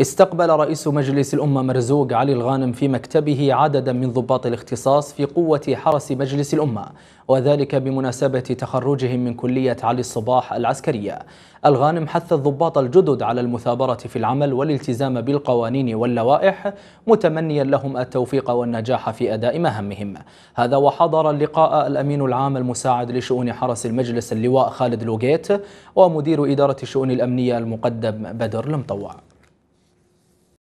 استقبل رئيس مجلس الأمة مرزوق علي الغانم في مكتبه عددا من ضباط الاختصاص في قوة حرس مجلس الأمة وذلك بمناسبة تخرجهم من كلية علي الصباح العسكرية الغانم حث الضباط الجدد على المثابرة في العمل والالتزام بالقوانين واللوائح متمنيا لهم التوفيق والنجاح في أداء مهامهم هذا وحضر اللقاء الأمين العام المساعد لشؤون حرس المجلس اللواء خالد لوغيت ومدير إدارة الشؤون الأمنية المقدم بدر المطوع